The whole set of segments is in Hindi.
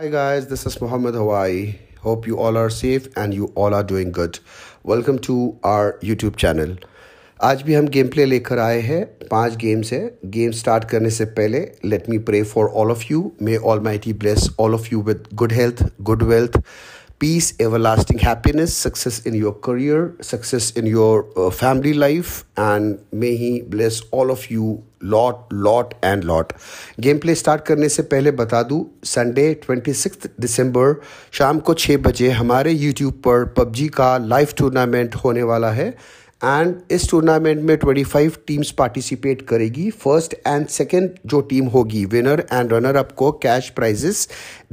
Hi guys, this is Mohammed Hawaii. Hope you all are safe and you all are doing good. Welcome to our YouTube channel. आज भी हम गेम प्ले लेकर आए हैं पांच गेम्स है गेम स्टार्ट करने से पहले let me pray for all of you may almighty bless all peace, everlasting happiness, success in your career, success in your uh, family life, and may He bless all of you lot lot and lot game play start करने से पहले बता दूं संडे ट्वेंटी दिसंबर शाम को छः बजे हमारे यूट्यूब पर पबजी का लाइव टूर्नामेंट होने वाला है एंड इस टूर्नामेंट में 25 टीम्स पार्टिसिपेट करेगी फर्स्ट एंड सेकंड जो टीम होगी विनर एंड रनर अप को कैश प्राइजेस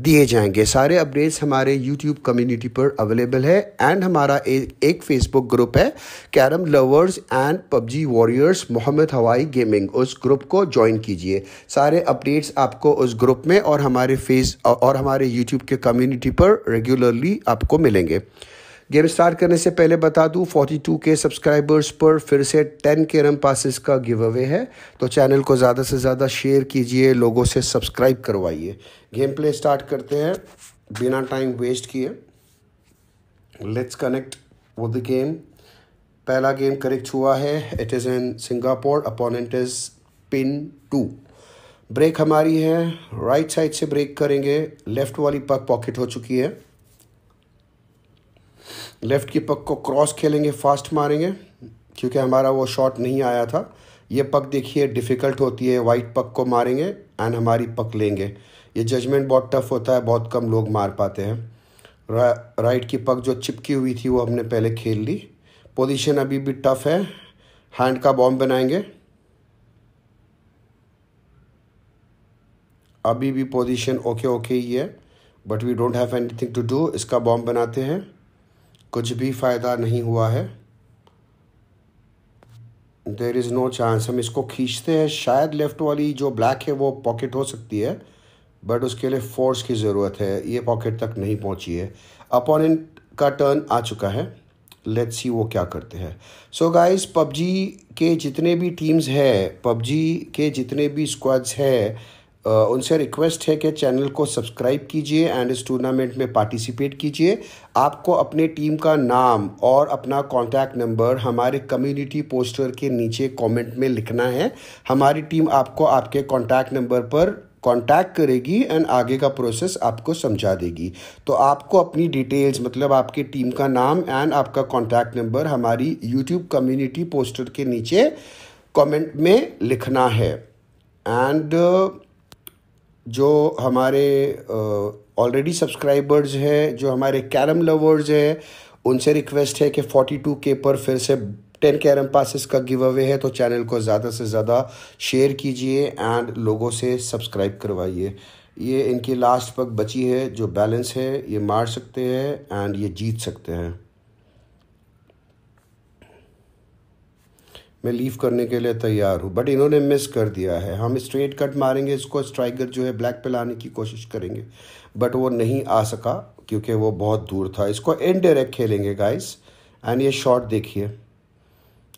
दिए जाएंगे सारे अपडेट्स हमारे यूट्यूब कम्युनिटी पर अवेलेबल है एंड हमारा ए, एक फेसबुक ग्रुप है carrom lovers and PUBG warriors Mohammad हवाई गेमिंग उस ग्रुप को ज्वाइन कीजिए सारे अपडेट्स आपको उस ग्रुप में और हमारे फेस और हमारे यूट्यूब के कम्युनिटी पर रेगुलरली आपको मिलेंगे गेम स्टार्ट करने से पहले बता दूं 42 के सब्सक्राइबर्स पर फिर से 10 कैरम पासिस का गिव अवे है तो चैनल को ज़्यादा से ज़्यादा शेयर कीजिए लोगों से सब्सक्राइब करवाइए गेम प्ले स्टार्ट करते हैं बिना टाइम वेस्ट किए लेट्स कनेक्ट वो द गेम पहला गेम करेक्ट हुआ है it is in Singapore opponent is pin to break हमारी है राइट साइड से ब्रेक करेंगे लेफ़्ट वाली पक पॉकेट हो चुकी है लेफ़्ट की पक को क्रॉस खेलेंगे फास्ट मारेंगे क्योंकि हमारा वो शॉट नहीं आया था ये पक देखिए डिफ़िकल्ट होती है वाइट पक को मारेंगे एंड हमारी पक लेंगे ये जजमेंट बहुत टफ होता है बहुत कम लोग मार पाते हैं रा, राइट की पक जो चिपकी हुई थी वो हमने पहले खेल ली पोजीशन अभी भी टफ है हैंड का बॉम्ब बनाएंगे अभी भी पोजीशन ओके ओके ही है but we don't have anything to do इसका बॉम्ब बनाते हैं कुछ भी फ़ायदा नहीं हुआ है देर इज़ नो चांस हम इसको खींचते हैं शायद लेफ़्ट वाली जो ब्लैक है वो पॉकेट हो सकती है बट उसके लिए फोर्स की ज़रूरत है ये पॉकेट तक नहीं पहुंची है अपोनेंट का टर्न आ चुका है लेट्स सी वो क्या करते हैं सो गाइस पबजी के जितने भी टीम्स है पबजी के जितने भी स्क्वाड्स है उनसे रिक्वेस्ट है कि चैनल को सब्सक्राइब कीजिए एंड इस टूर्नामेंट में पार्टिसिपेट कीजिए आपको अपने टीम का नाम और अपना कॉन्टैक्ट नंबर हमारे कम्युनिटी पोस्टर के नीचे कमेंट में लिखना है हमारी टीम आपको आपके कॉन्टैक्ट नंबर पर कांटेक्ट करेगी एंड आगे का प्रोसेस आपको समझा देगी तो आपको अपनी डिटेल्स मतलब आपके टीम का नाम एंड आपका कॉन्टैक्ट नंबर हमारी यूट्यूब कम्युनिटी पोस्टर के नीचे कमेंट में लिखना है एंड जो हमारे ऑलरेडी सब्सक्राइबर्स हैं जो हमारे कैरम लवर्स हैं उनसे रिक्वेस्ट है कि 42 के पर फिर से टेन कैरम पासिस का गिव अवे है तो चैनल को ज़्यादा से ज़्यादा शेयर कीजिए एंड लोगों से सब्सक्राइब करवाइए ये इनकी लास्ट पक बची है जो बैलेंस है ये मार सकते हैं एंड ये जीत सकते हैं मैं लीव करने के लिए तैयार हूँ बट इन्होंने मिस कर दिया है हम स्ट्रेट कट मारेंगे इसको स्ट्राइकर जो है ब्लैक पे लाने की कोशिश करेंगे बट वो नहीं आ सका क्योंकि वो बहुत दूर था इसको डायरेक्ट खेलेंगे गाइस एंड ये शॉट देखिए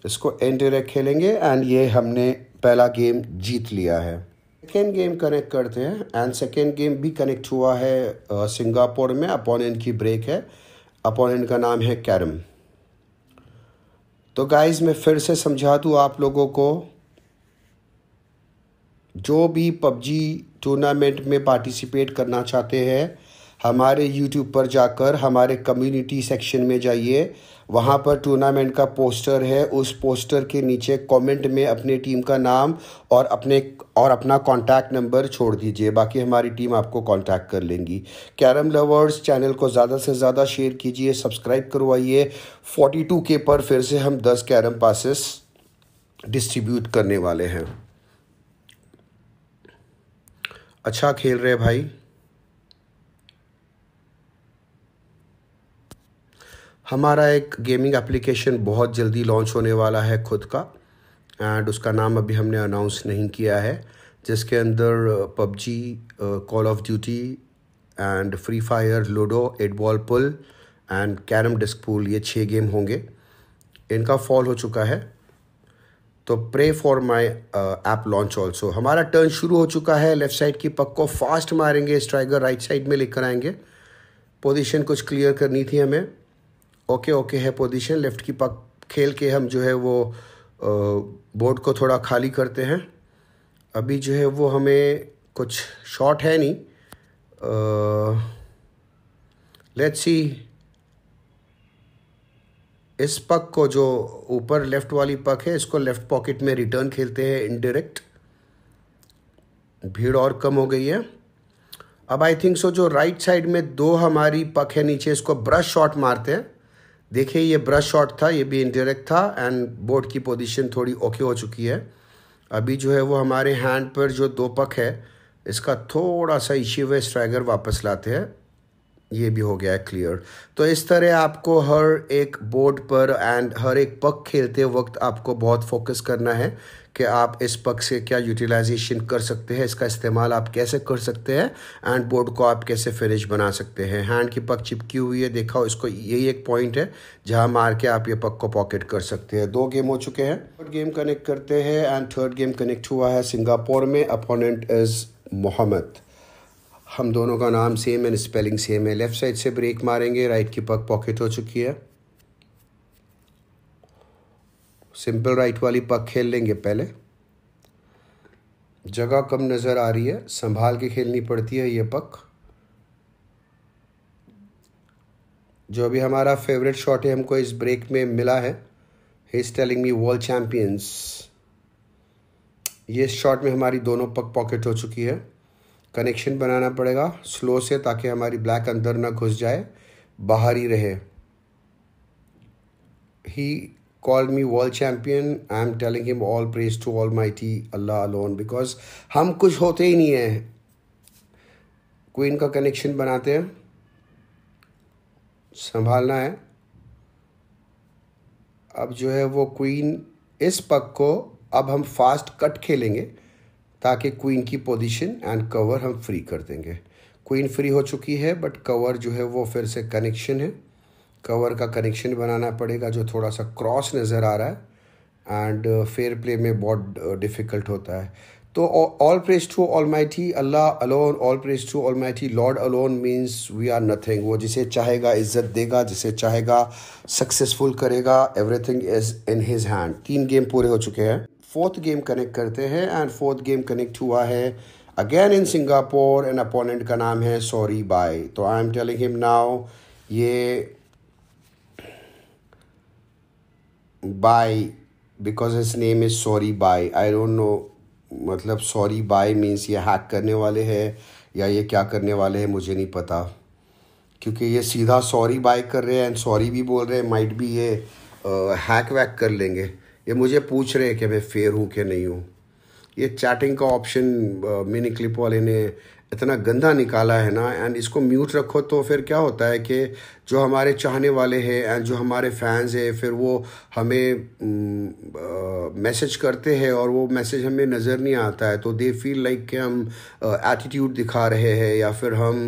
इसको डायरेक्ट खेलेंगे एंड ये हमने पहला गेम जीत लिया है सेकेंड गेम कनेक्ट करते हैं एंड सेकेंड गेम भी कनेक्ट हुआ है सिंगापुर में अपोनेंट की ब्रेक है अपोनेंट का नाम है कैरम तो गाइस मैं फिर से समझा दूँ आप लोगों को जो भी पबजी टूर्नामेंट में पार्टिसिपेट करना चाहते हैं हमारे यूट्यूब पर जाकर हमारे कम्युनिटी सेक्शन में जाइए वहाँ पर टूर्नामेंट का पोस्टर है उस पोस्टर के नीचे कमेंट में अपने टीम का नाम और अपने और अपना कांटेक्ट नंबर छोड़ दीजिए बाकी हमारी टीम आपको कांटेक्ट कर लेंगी कैरम लवर्स चैनल को ज़्यादा से ज़्यादा शेयर कीजिए सब्सक्राइब करवाइए 42 के पर फिर से हम 10 कैरम पासिस डिस्ट्रीब्यूट करने वाले हैं अच्छा खेल रहे भाई हमारा एक गेमिंग एप्लीकेशन बहुत जल्दी लॉन्च होने वाला है खुद का एंड उसका नाम अभी हमने अनाउंस नहीं किया है जिसके अंदर uh, PUBG call of duty and free fire ludo eight ball pool and carrom disc pool ये छः गेम होंगे इनका फॉल हो चुका है तो pray for my app launch also हमारा टर्न शुरू हो चुका है लेफ्ट साइड की पक को फास्ट मारेंगे स्ट्राइकर राइट साइड में लेकर आएंगे पोजीशन कुछ क्लियर करनी थी हमें ओके ओके है पोजीशन लेफ़्ट की पक खेल के हम जो है वो बोर्ड को थोड़ा खाली करते हैं अभी जो है वो हमें कुछ शॉट है नहीं लेट्स सी इस पक को जो ऊपर लेफ़्ट वाली पक है इसको लेफ़्ट पॉकेट में रिटर्न खेलते हैं इनडायरेक्ट भीड़ और कम हो गई है अब आई थिंक सो जो राइट साइड में दो हमारी पक है नीचे इसको ब्रश शॉट मारते हैं देखिए ये ब्रश शॉट था ये भी इनडायरेक्ट था एंड बोर्ड की पोजीशन थोड़ी ओके हो चुकी है अभी जो है वो हमारे हैंड पर जो दो पक है इसका थोड़ा सा इश्यू हुए स्ट्राइगर वापस लाते हैं ये भी हो गया है क्लियर तो इस तरह आपको हर एक बोर्ड पर एंड हर एक पक खेलते वक्त आपको बहुत फोकस करना है कि आप इस पक से क्या यूटिलाइजेशन कर सकते हैं इसका इस्तेमाल आप कैसे कर सकते हैं एंड बोर्ड को आप कैसे फिनिश बना सकते हैं हैंड की पक चिपकी हुई है देखा इसको यही एक पॉइंट है जहां मार के आप ये पक को पॉकेट कर सकते हैं दो गेम हो चुके हैं थर्ड गेम कनेक्ट करते हैं एंड थर्ड गेम कनेक्ट हुआ है सिंगापुर में अपोनेंट इज़ मोहम्मद हम दोनों का नाम सेम एंड स्पेलिंग सेम है लेफ़्ट साइड से ब्रेक मारेंगे राइट की पग पॉकेट हो चुकी है सिंपल राइट वाली पग खेल लेंगे पहले जगह कम नज़र आ रही है संभाल के खेलनी पड़ती है ये पक जो भी हमारा फेवरेट शॉट है हमको इस ब्रेक में मिला है he is telling me world champions ये शॉट में हमारी दोनों पक पॉकेट हो चुकी है कनेक्शन बनाना पड़ेगा स्लो से ताकि हमारी ब्लैक अंदर ना घुस जाए बाहर ही रहे he call me world champion I am telling him all praise to almighty Allah alone because हम कुछ होते ही नहीं हैं क्वीन का कनेक्शन बनाते हैं संभालना है अब जो है वो क्वीन इस पग को अब हम फास्ट कट खेलेंगे ताकि क्वीन की पोजीशन एंड कवर हम फ्री कर देंगे क्वीन फ्री हो चुकी है बट कवर जो है वो फिर से कनेक्शन है कवर का कनेक्शन बनाना पड़ेगा जो थोड़ा सा क्रॉस नज़र आ रहा है एंड फेयर प्ले में बहुत डिफ़िकल्ट uh, होता है तो all praise to almighty Allah alone all praise to almighty Lord alone means we are nothing वो जिसे चाहेगा इज्जत देगा जिसे चाहेगा सक्सेसफुल करेगा everything is in his hand तीन गेम पूरे हो चुके हैं फोर्थ गेम कनेक्ट करते हैं एंड फोर्थ गेम कनेक्ट हुआ है again in Singapore and opponent का नाम है सॉरी बाय तो I am telling him now ये bye because his name is sorry bye I don't know मतलब सॉरी बाय मीन्स ये हैक करने वाले हैं या ये क्या करने वाले हैं मुझे नहीं पता क्योंकि ये सीधा सॉरी बाय कर रहे हैं एंड सॉरी भी बोल रहे हैं माइट भी ये हैक वैक कर लेंगे ये मुझे पूछ रहे हैं कि मैं फेयर हूँ कि नहीं हूँ ये चैटिंग का ऑप्शन मिनी क्लिप वाले ने इतना गंदा निकाला है ना एंड इसको म्यूट रखो तो फिर क्या होता है कि जो हमारे चाहने वाले हैं एंड जो हमारे फैंस हैं फिर वो हमें मैसेज करते हैं और वो मैसेज हमें नज़र नहीं आता है तो दे फील लाइक कि हम एटीट्यूड दिखा रहे हैं या फिर हम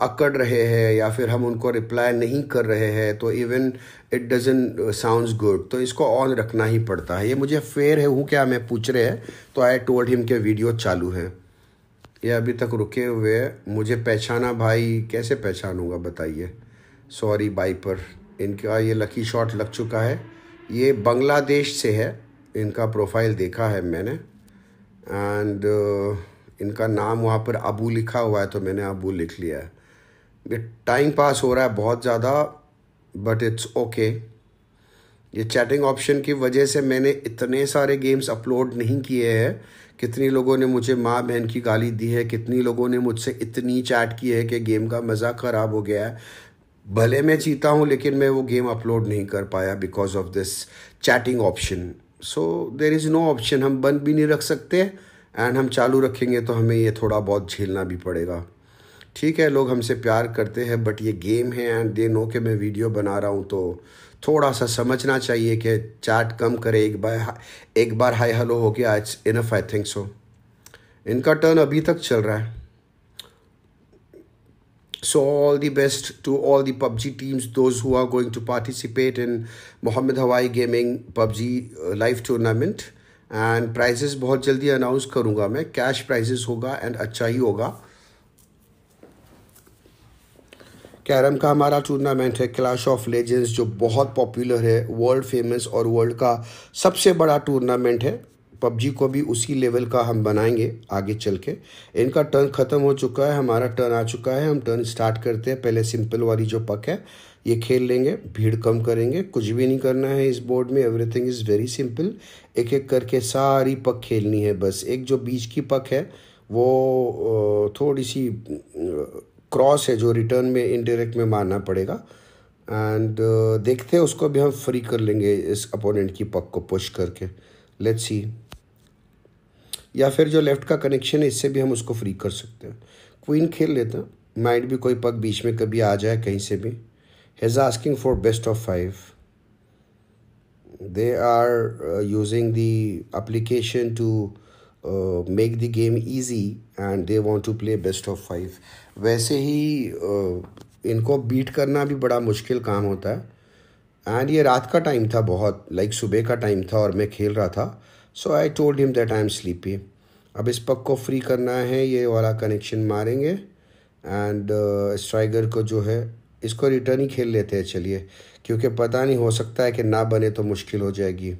अकड़ रहे हैं या फिर हम उनको रिप्लाई नहीं कर रहे हैं तो even it doesn't sound good तो इसको ऑन रखना ही पड़ता है ये मुझे फेयर है हूँ क्या मैं पूछ रहे हैं तो आई टोल्ड हिम के वीडियो चालू है ये अभी तक रुके हुए हैं मुझे पहचाना भाई कैसे पहचानूंगा बताइए सॉरी बाई पर इनका ये लकी शॉट लग चुका है ये बांग्लादेश से है इनका प्रोफाइल देखा है मैंने एंड uh, इनका नाम वहाँ पर अबू लिखा हुआ है तो मैंने अबू लिख लिया है ये टाइम पास हो रहा है बहुत ज़्यादा बट इट्स ओके ये चैटिंग ऑप्शन की वजह से मैंने इतने सारे गेम्स अपलोड नहीं किए हैं कितनी लोगों ने मुझे माँ बहन की गाली दी है कितनी लोगों ने मुझसे इतनी चैट की है कि गेम का मज़ा ख़राब हो गया है भले मैं जीता हूँ लेकिन मैं वो गेम अपलोड नहीं कर पाया because of this chatting option so there is no option हम बंद भी नहीं रख सकते एंड हम चालू रखेंगे तो हमें ये थोड़ा बहुत झेलना भी पड़ेगा ठीक है लोग हमसे प्यार करते हैं बट ये गेम है एंड दे नो कि मैं वीडियो बना रहा हूँ तो थोड़ा सा समझना चाहिए कि चार्ट कम करे एक बार एक बार हाई हलो हो गया it's enough I think so इनका टर्न अभी तक चल रहा है so all the best to all the PUBG teams those who are going to participate in Mohammad हवाई gaming PUBG live tournament and prizes बहुत जल्दी अनाउंस करूँगा मैं कैश प्राइजेस होगा एंड अच्छा ही होगा कैरम का हमारा टूर्नामेंट है क्लैश ऑफ लेजेंड्स जो बहुत पॉपुलर है वर्ल्ड फेमस और वर्ल्ड का सबसे बड़ा टूर्नामेंट है पबजी को भी उसी लेवल का हम बनाएंगे आगे चल के इनका टर्न ख़त्म हो चुका है हमारा टर्न आ चुका है हम टर्न स्टार्ट करते हैं पहले सिंपल वाली जो पक है ये खेल लेंगे भीड़ कम करेंगे कुछ भी नहीं करना है इस बोर्ड में एवरीथिंग इज़ वेरी सिंपल एक एक करके सारी पक खेलनी है बस एक जो बीच की पक है वो थोड़ी सी क्रॉस है जो रिटर्न में इनडायरेक्ट में मारना पड़ेगा एंड uh, देखते हैं उसको भी हम फ्री कर लेंगे इस अपोनेंट की पक को पुश करके लेट्स सी या फिर जो लेफ्ट का कनेक्शन है इससे भी हम उसको फ्री कर सकते हैं क्वीन खेल लेते हैं माइट भी कोई पक बीच में कभी आ जाए कहीं से भी has asking for best of five they are using the application to make the game easy and they want to play best of five वैसे ही uh, इनको बीट करना भी बड़ा मुश्किल काम होता है एंड ये रात का टाइम था बहुत लाइक like, सुबह का टाइम था और मैं खेल रहा था so I told him that I am sleepy अब इस पक को फ्री करना है ये वाला कनेक्शन मारेंगे एंड स्ट्राइगर uh, को जो है इसको रिटर्न ही खेल लेते हैं चलिए क्योंकि पता नहीं हो सकता है कि ना बने तो मुश्किल हो जाएगी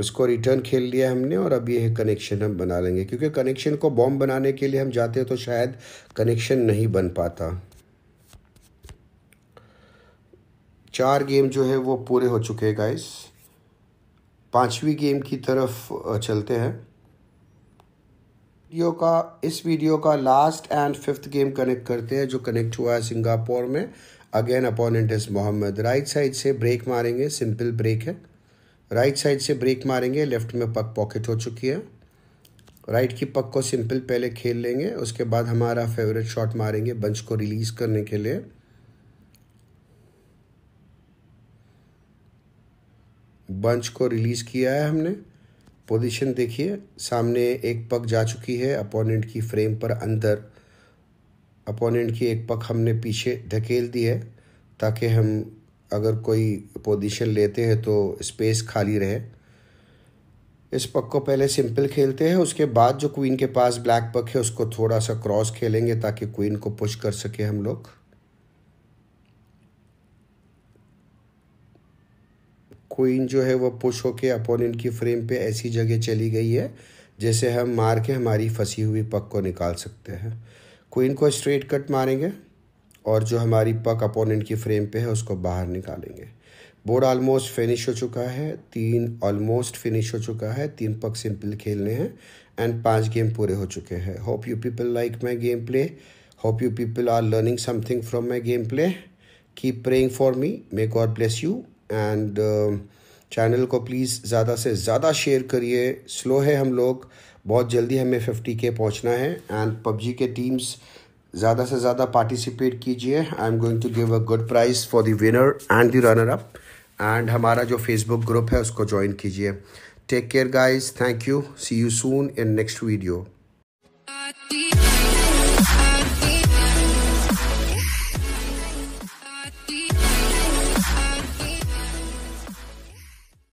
उसको रिटर्न खेल लिया हमने और अब ये कनेक्शन हम बना लेंगे क्योंकि कनेक्शन को बॉम्ब बनाने के लिए हम जाते हैं तो शायद कनेक्शन नहीं बन पाता चार गेम जो है वो पूरे हो चुके हैं गाइस पांचवी गेम की तरफ चलते हैं वीडियो का इस वीडियो का last and fifth game connect करते हैं जो कनेक्ट हुआ है सिंगापुर में again opponent is Mohammad right side से ब्रेक मारेंगे सिंपल ब्रेक है राइट साइड से ब्रेक मारेंगे लेफ्ट में पक पॉकेट हो चुकी है राइट की पक को सिंपल पहले खेल लेंगे उसके बाद हमारा फेवरेट शॉट मारेंगे बंच को रिलीज़ करने के लिए बंच को रिलीज़ किया है हमने पोजीशन देखिए सामने एक पक जा चुकी है अपोनेंट की फ्रेम पर अंदर अपोनेंट की एक पक हमने पीछे धकेल दी है ताकि हम अगर कोई पोजीशन लेते हैं तो स्पेस खाली रहे इस पक को पहले सिंपल खेलते हैं उसके बाद जो क्वीन के पास ब्लैक पक है उसको थोड़ा सा क्रॉस खेलेंगे ताकि क्वीन को पुश कर सके हम लोग क्वीन जो है वो पुश होके अपोनेंट की फ्रेम पे ऐसी जगह चली गई है जैसे हम मार के हमारी फंसी हुई पक को निकाल सकते हैं क्वीन को स्ट्रेट कट मारेंगे और जो हमारी पक अपोनेंट की फ्रेम पे है उसको बाहर निकालेंगे बोर्ड ऑलमोस्ट फिनिश हो चुका है तीन ऑलमोस्ट फिनिश हो चुका है तीन पक सिंपल खेलने हैं एंड पांच गेम पूरे हो चुके हैं hope you people like my game play hope you people are learning something from my game play keep praying for me may God bless you and channel को प्लीज़ ज़्यादा से ज़्यादा शेयर करिए स्लो है हम लोग बहुत जल्दी हमें फिफ्टी के पहुँचना है एंड पबजी के टीम्स ज़्यादा से ज़्यादा पार्टिसिपेट कीजिए I am going to give a good prize for the winner and the runner up and हमारा जो फेसबुक ग्रुप है उसको ज्वाइन कीजिए take care guys thank you see you soon in next video